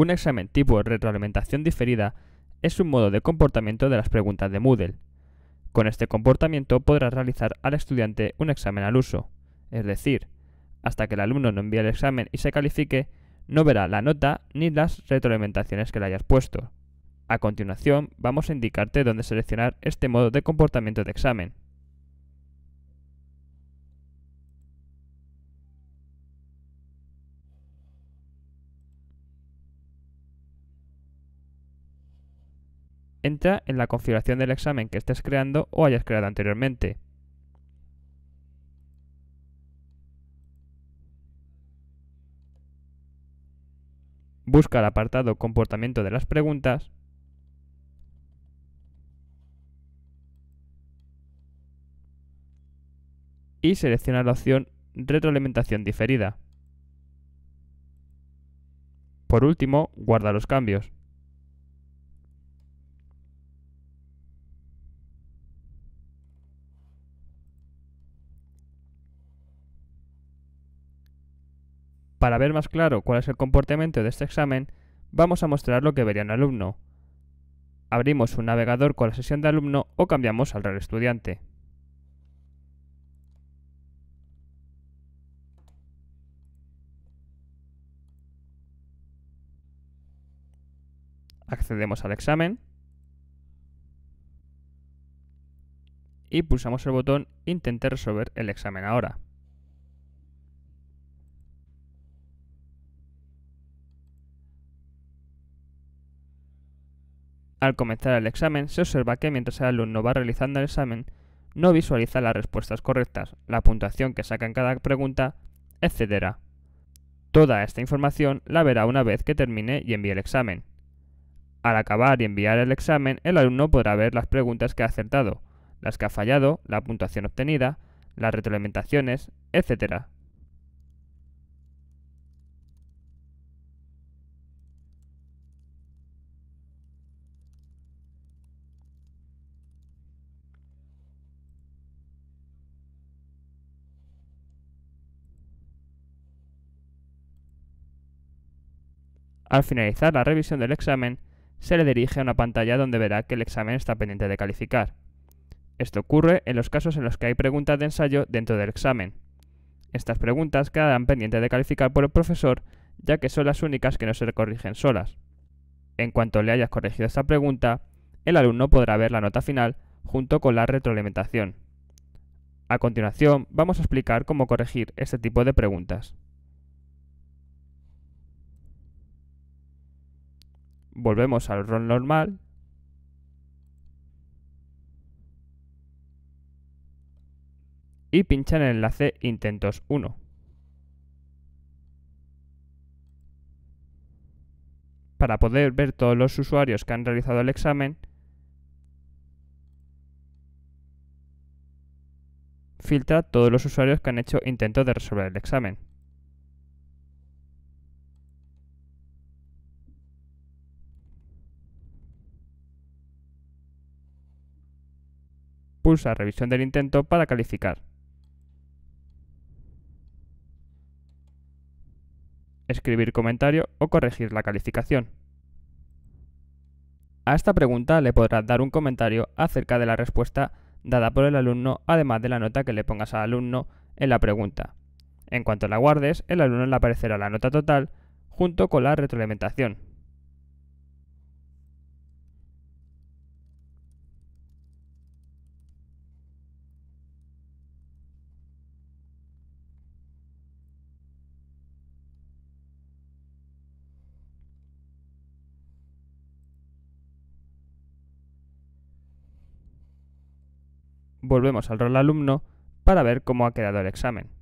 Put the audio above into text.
Un examen tipo retroalimentación diferida es un modo de comportamiento de las preguntas de Moodle. Con este comportamiento podrás realizar al estudiante un examen al uso, es decir, hasta que el alumno no envíe el examen y se califique, no verá la nota ni las retroalimentaciones que le hayas puesto. A continuación, vamos a indicarte dónde seleccionar este modo de comportamiento de examen. Entra en la configuración del examen que estés creando o hayas creado anteriormente. Busca el apartado Comportamiento de las preguntas y seleccionar la opción Retroalimentación diferida. Por último, guarda los cambios. Para ver más claro cuál es el comportamiento de este examen, vamos a mostrar lo que vería un alumno. Abrimos un navegador con la sesión de alumno o cambiamos al real estudiante. accedemos al examen y pulsamos el botón Intente resolver el examen ahora. Al comenzar el examen, se observa que mientras el alumno va realizando el examen, no visualiza las respuestas correctas, la puntuación que saca en cada pregunta, etc. Toda esta información la verá una vez que termine y envíe el examen. Al acabar y enviar el examen, el alumno podrá ver las preguntas que ha acertado, las que ha fallado, la puntuación obtenida, las retroalimentaciones, etc. Al finalizar la revisión del examen, se le dirige a una pantalla donde verá que el examen está pendiente de calificar. Esto ocurre en los casos en los que hay preguntas de ensayo dentro del examen. Estas preguntas quedarán pendientes de calificar por el profesor, ya que son las únicas que no se corrigen solas. En cuanto le hayas corregido esta pregunta, el alumno podrá ver la nota final junto con la retroalimentación. A continuación, vamos a explicar cómo corregir este tipo de preguntas. volvemos al rol normal. Y pincha en el enlace intentos 1. Para poder ver todos los usuarios que han realizado el examen, filtra todos los usuarios que han hecho intentos de resolver el examen. Pulsa revisión del intento para calificar. Escribir comentario o corregir la calificación. A esta pregunta le podrás dar un comentario acerca de la respuesta dada por el alumno, además de la nota que le pongas al alumno en la pregunta. En cuanto la guardes, el alumno le aparecerá la nota total junto con la retroalimentación, volvemos al rol alumno para ver cómo ha quedado el examen.